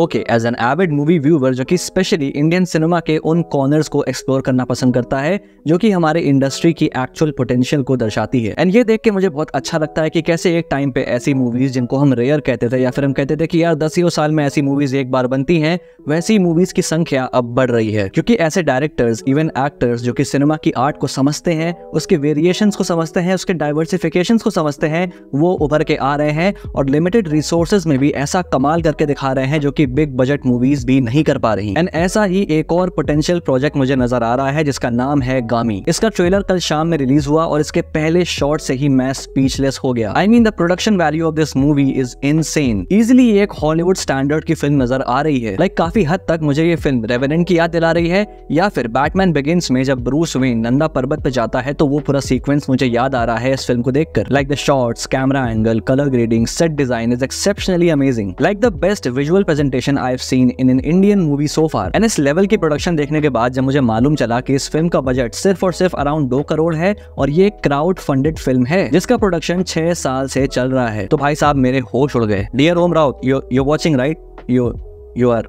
okay as an avid movie viewer जो कि specially Indian cinema के उन कॉर्नर्स को एक्सप्लोर करना पसंद करता है जो कि हमारे इंडस्ट्री की एक्चुअल पोटेंशियल को दर्शाती है एंड ये देख के मुझे बहुत अच्छा लगता है कि कैसे एक टाइम पे ऐसी मूवीज जिनको हम रेयर कहते थे या फिर हम कहते थे कि यार दसियों साल में ऐसी मूवीज एक बार बनती है वैसी मूवीज की संख्या अब बढ़ रही है क्योंकि ऐसे डायरेक्टर्स इवन एक्टर्स जो की सिनेमा की आर्ट को समझते हैं उसके वेरिएशन को समझते हैं उसके डाइवर्सिफिकेशन को समझते हैं वो उभर के आ रहे हैं और लिमिटेड रिसोर्सेज में भी ऐसा कमाल करके दिखा रहे हैं जो कि की बिग बजट मूवीज भी नहीं कर पा रही एंड ऐसा ही एक और पोटेंशियल प्रोजेक्ट मुझे नजर आ रहा है जिसका नाम है गामी इसका ट्रेलर कल शाम में रिलीज हुआ और इसके पहले शॉर्ट से ही मैं स्पीचलेस हो गया I mean the production value of this movie is insane easily एक हॉलीवुड स्टैंडर्ड की फिल्म नजर आ रही है लाइक like, काफी हद तक मुझे ये फिल्म रेवेनेंट की याद दिला रही है या फिर बैटमैन बिगिंस में जब ब्रूस वेन नंदा पर्वत पे जाता है तो वो पूरा सीक्वेंस मुझे याद आ रहा है इस फिल्म को देखकर like the shots camera angle colour grading set design is exceptionally amazing like the best visual present representation I seen in an Indian movie so far and इस लेवल की प्रोडक्शन देखने के बाद जब मुझे मालूम चला कि इस फिल्म का बजट सिर्फ और सिर्फ अराउंड दो करोड़ है और ये क्राउड फंडेड फिल्म है जिसका प्रोडक्शन छह साल से चल रहा है तो भाई साहब मेरे होश उड़ गए dear Om Raut you're you watching right you you are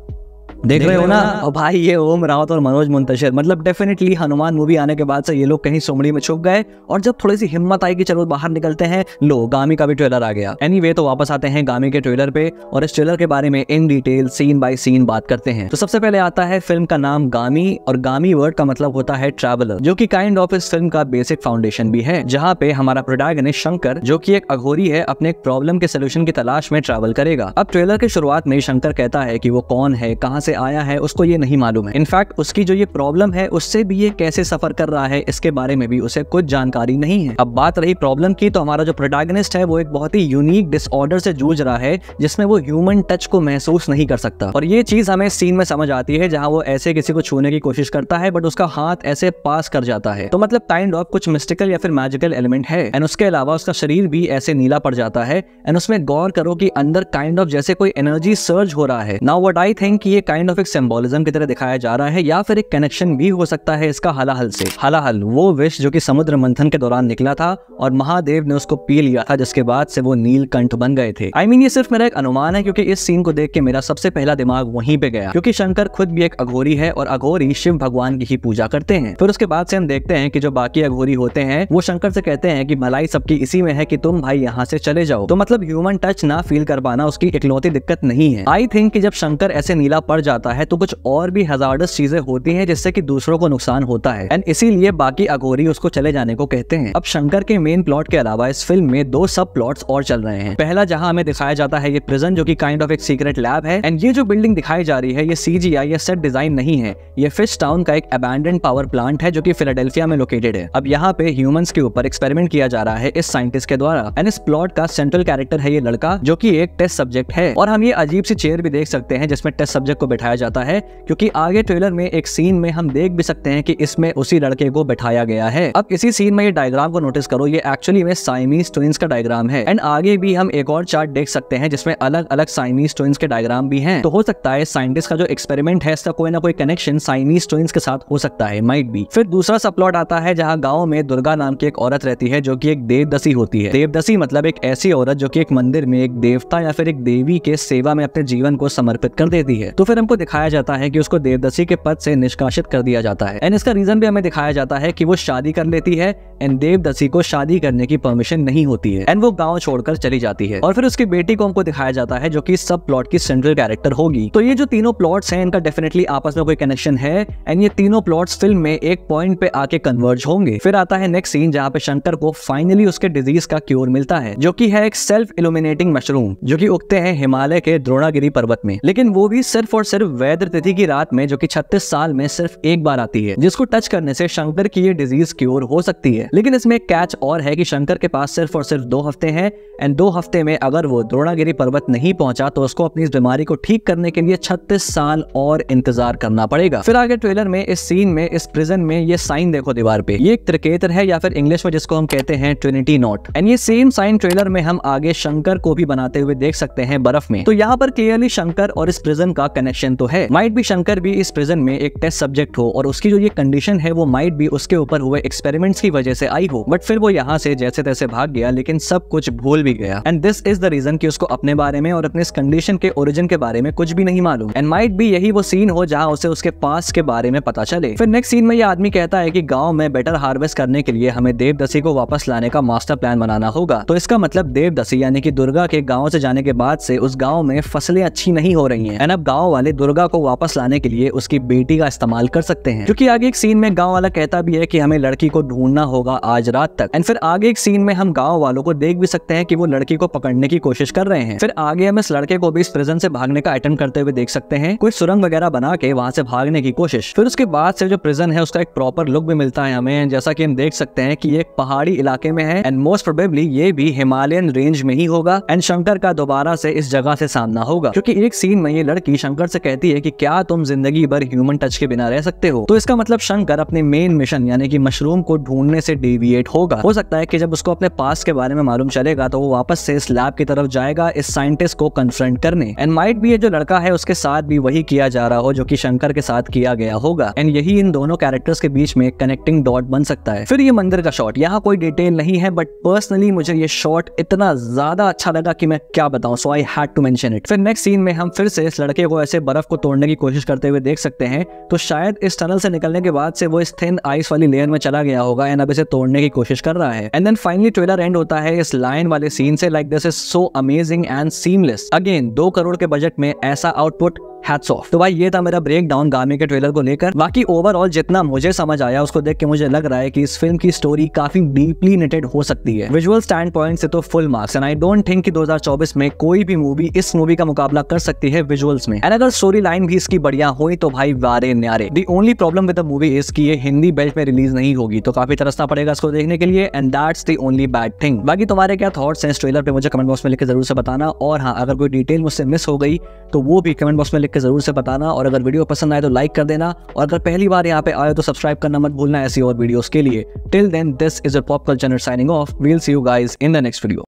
देख रहे हो ना और भाई ये ओम रावत और मनोज मुंतशिर मतलब डेफिनेटली हनुमान मूवी आने के बाद से ये लोग कहीं सोमड़ी में छुप गए और जब थोड़ी सी हिम्मत आई कि चलो बाहर निकलते हैं लो गामी का भी ट्रेलर आ गया एनी anyway, तो वापस आते हैं गामी के ट्रेलर पे और इस ट्रेलर के बारे में in detail scene by scene बात करते हैं तो सबसे पहले आता है फिल्म का नाम गामी और गामी वर्ड का मतलब होता है ट्रेवलर जो की काइंड ऑफ इस फिल्म का बेसिक फाउंडेशन भी है जहाँ पे हमारा प्रोटागनिस्ट शंकर जो की एक अघोरी है अपने प्रॉब्लम के सोल्यूशन की तलाश में ट्रेवल करेगा अब ट्रेलर की शुरुआत में शंकर कहता है की वो कौन है कहाँ से से आया है उसको ये नहीं मालूम है इनफैक्ट उसकी जो ये प्रॉब्लम है उससे भी ये कैसे सफर कर रहा है इसके बारे में भी उसे कुछ जानकारी नहीं है अब बात रही प्रॉब्लम की तो हमारा जो प्रोटैगनिस्ट है वो एक बहुत ही यूनिक डिसऑर्डर से जूझ रहा है जिसमें वो ह्यूमन टच को महसूस नहीं कर सकता और ये चीज हमें सीन में समझ आती है जहाँ वो ऐसे किसी को छूने की कोशिश करता है बट उसका हाथ ऐसे पास कर जाता है तो मतलब काइंड ऑफ कुछ मिस्टिकल या फिर मैजिकल एलिमेंट है एंड उसके अलावा उसका शरीर भी ऐसे नीला पड़ जाता है एंड उसमें गौर करो कि अंदर काइंड ऑफ जैसे कोई एनर्जी सर्ज हो रहा है नाउ वट आई थिंक ये काइंड काइंड ऑफ एक सिम्बोलिज्म की तरह दिखाया जा रहा है या फिर एक कनेक्शन भी हो सकता है इसका हलाहल से हलाहल वो विष जो कि समुद्र मंथन के दौरान निकला था और महादेव ने उसको पी लिया था जिसके बाद से वो नील कंठ बन गए थे आई I मीन mean, ये सिर्फ मेरा एक अनुमान है क्योंकि इस सीन को देख के मेरा सबसे पहला दिमाग वहीं पे गया क्योंकि शंकर खुद भी एक अघोरी है और अघोरी शिव भगवान की ही पूजा करते हैं फिर उसके बाद से हम देखते हैं कि जो बाकी अघोरी होते हैं वो शंकर से कहते हैं कि मलाई सबकी इसी में है कि तुम भाई यहाँ से चले जाओ तो मतलब ह्यूमन टच ना फील कर पाना उसकी इकलौती दिक्कत नहीं है आई थिंक कि जब शंकर ऐसे नीला पर जाता है तो कुछ और भी हजारडस चीजें होती हैं जिससे कि दूसरों को नुकसान होता है एंड इसीलिए बाकी अघोरी उसको चले जाने को कहते हैं अब शंकर के मेन प्लॉट के अलावा इस फिल्म में दो सब प्लॉट और चल रहे हैं पहला जहाँ हमें दिखाया जाता है ये प्रिजन जो की काइंड ऑफ एक सीक्रेट लैब है एंड ये जो बिल्डिंग दिखाई जा रही है ये सीजीआई या सेट डिजाइन नहीं है ये फिश टाउन का एक अबैंडन पावर प्लांट है जो की फिलाडेल्फिया में लोकेटेड है अब यहाँ पे ह्यूमन के ऊपर एक्सपेरिमेंट किया जा रहा है इस साइंटिस्ट के द्वारा एंड इस प्लॉट का सेंट्रल कैरेक्टर है ये लड़का जो की एक टेस्ट सब्जेक्ट है और हम ये अजीब सी चेयर भी देख सकते हैं जिसमें टेस्ट सब्जेक्ट को बैठाया जाता है क्योंकि आगे ट्रेलर में एक सीन में हम देख भी सकते हैं कि इसमें उसी लड़के को बैठाया गया है अब इसी सीन में ये डायग्राम को नोटिस करो ये एक्चुअली में साइमीज ट्विंस का डायग्राम है एंड आगे भी हम एक और चार्ट देख सकते हैं जिसमें अलग अलग साइमीज ट्विंस के डायग्राम भी है तो हो सकता है साइंटिस्ट का जो एक्सपेरिमेंट है इसका कोई ना कोई कनेक्शन साइमीज ट्विंस के साथ हो सकता है माइट भी फिर दूसरा सप्लॉट आता है जहाँ गाँव में दुर्गा नाम की एक औरत रहती है जो की एक देवदसी होती है देवदसी मतलब एक ऐसी औरत जो की एक मंदिर में एक देवता या फिर एक देवी के सेवा में अपने जीवन को समर्पित कर देती है तो फिर को दिखाया जाता है कि उसको देवदसी के पद से निष्कासित कर दिया जाता है एंड इसका रीजन भी हमें दिखाया जाता है कि वो शादी कर लेती है एंड देवदसी को शादी करने की परमिशन नहीं होती है एंड वो गांव छोड़कर चली जाती है और फिर उसकी बेटी को हमको दिखाया जाता है जो की सब प्लॉट की सेंट्रल कैरेक्टर होगी तो ये जो तीनों प्लॉट है इनका डेफिनेटली आपस में कोई कनेक्शन है एंड ये तीनों प्लॉट फिल्म में एक पॉइंट पे आके कन्वर्ज होंगे फिर आता है नेक्स्ट सीन जहाँ पे शंकर को फाइनली उसके डिजीज का क्योर मिलता है जो की है एक सेल्फ इल्यूमिनेटिंग मशरूम जो की उगते हैं हिमालय के द्रोणागिरी पर्वत में लेकिन वो भी सिर्फ और सिर्फ वैद्र तिथि की रात में जो कि 36 साल में सिर्फ एक बार आती है जिसको टच करने से शंकर की ये डिजीज क्योर हो सकती है लेकिन इसमें एक कैच और है कि शंकर के पास सिर्फ और सिर्फ दो हफ्ते हैं एंड दो हफ्ते में अगर वो द्रोणागिरी पर्वत नहीं पहुंचा तो उसको अपनी इस बीमारी को ठीक करने के लिए छत्तीस साल और इंतजार करना पड़ेगा फिर आगे ट्रेलर में इस सीन में इस प्रिजन में ये साइन देखो दीवार पे ये एक त्रिकेतर है या फिर इंग्लिश में जिसको हम कहते हैं ट्रिनिटी नॉट एंड ये सेम साइन ट्रेलर में हम आगे शंकर को भी बनाते हुए देख सकते हैं बर्फ में तो यहाँ पर क्लियरली शंकर और इस प्रिजन का कनेक्शन क्वेश्चन तो है माइट भी शंकर भी इस प्रिजन में एक टेस्ट सब्जेक्ट हो और उसकी जो ये कंडीशन है वो माइट भी उसके ऊपर हुए एक्सपेरिमेंट्स की वजह से आई हो बट फिर वो यहाँ से जैसे तैसे भाग गया लेकिन सब कुछ भूल भी गया and this is the reason की उसको अपने बारे में और अपने इस कंडीशन के ओरिजिन के बारे में कुछ भी नहीं मालूम एंड माइट भी यही वो सीन हो जहाँ उसे उसके पास के बारे में पता चले फिर नेक्स्ट सीन में ये आदमी कहता है की गाँव में बेटर हार्वेस्ट करने के लिए हमें देवदसी को वापस लाने का मास्टर प्लान बनाना होगा तो इसका मतलब देवदसी यानी कि दुर्गा के गाँव से जाने के बाद से उस गाँव में फसलें अच्छी नहीं हो रही है एंड अब गाँव वाले दुर्गा को वापस लाने के लिए उसकी बेटी का इस्तेमाल कर सकते हैं क्योंकि आगे एक सीन में गाँव वाला कहता भी है की हमें लड़की को ढूंढना होगा आज रात तक एंड फिर आगे एक सीन में हम गाँव वालों को देख भी सकते हैं की वो लड़की को पकड़ने की कोशिश कर रहे हैं फिर आगे हम इस लड़के को भी इस प्रिजन से भागने का अटेम्प करते हुए देख सकते हैं कोई सुरंग वगैरह बना के वहाँ से भागने की कोशिश फिर उसके बाद से जो प्रिजन है उसका एक प्रॉपर लुक भी मिलता है हमें जैसा कि हम देख सकते हैं कि ये एक पहाड़ी इलाके में है एंड मोस्ट प्रोबेबली ये भी हिमालयन रेंज में ही होगा एंड शंकर का दोबारा से इस जगह से सामना होगा क्योंकि एक सीन में ये लड़की शंकर से कहती है कि क्या तुम जिंदगी भर ह्यूमन टच के बिना रह सकते हो तो इसका मतलब शंकर अपने मेन मिशन यानी कि मशरूम को ढूंढने से डेविएट होगा हो सकता है कि जब उसको अपने पास के बारे में मालूम चलेगा तो वो वापस से इस लैब की तरफ जाएगा इस साइंटिस्ट को कन्फ्रंट करने एंड माइट भी ये जो लड़का है उसके साथ भी वही किया जा रहा हो जो की शंकर के साथ किया गया होगा एंड यही इन दोनों कैरेक्टर्स के बीच में कनेक्टिंग डॉट बन सकता है फिर ये मंदिर का शॉर्ट यहाँ कोई डिटेल नहीं है बट पर्सनली मुझे ये शॉर्ट इतना ज्यादा अच्छा लगा की मैं क्या बताऊँ so I had to mention फिर नेक्स्ट सीन में हम फिर से इस लड़के को ऐसे बर्फ को तोड़ने की कोशिश करते हुए देख सकते हैं तो शायद इस टनल से निकलने के बाद से वो इस थिन आइस वाली लेयर में चला गया होगा एंड अब इसे तोड़ने की कोशिश कर रहा है and then finally trailer end होता है इस लाइन वाले सीन से like this is so amazing and seamless again दो करोड़ के बजट में ऐसा आउटपुट हैट्स ऑफ तो भाई ये था मेरा ब्रेक डाउन गामी के ट्रेलर को लेकर बाकी ओवरऑल जितना मुझे समझ आया उसको देख के मुझे लग रहा है कि इस फिल्म की स्टोरी काफी डीपली नेटेड हो सकती है विजुअल स्टैंड पॉइंट से तो full marks and I don't think कि 2024 में कोई भी मूवी इस मूवी का मुकाबला कर सकती है विजुअल्स में एंड अगर स्टोरी लाइन भी इसकी बढ़िया हुई तो भाई वारे न्यारे the only problem with the movie is की ये हिंदी बेल्ट में रिलीज नहीं होगी तो काफी तरसना पड़ेगा इसको देखने के लिए and that's the only bad thing बाकी तुम्हारे क्या थॉट्स हैं ट्रेलर पे मुझे कमेंट बॉक्स में लिखकर जरूर से बताना और हाँ अगर कोई डिटेल मुझसे मिस हो गई तो वो भी कमेंट बॉक्स में लिख करके ज़रूर से बताना और अगर वीडियो पसंद आए तो लाइक कर देना और अगर पहली बार यहाँ पे आए तो सब्सक्राइब करना मत भूलना ऐसी और वीडियोज़ के लिए till then this is a pop culture signing off we'll see you guys in the next video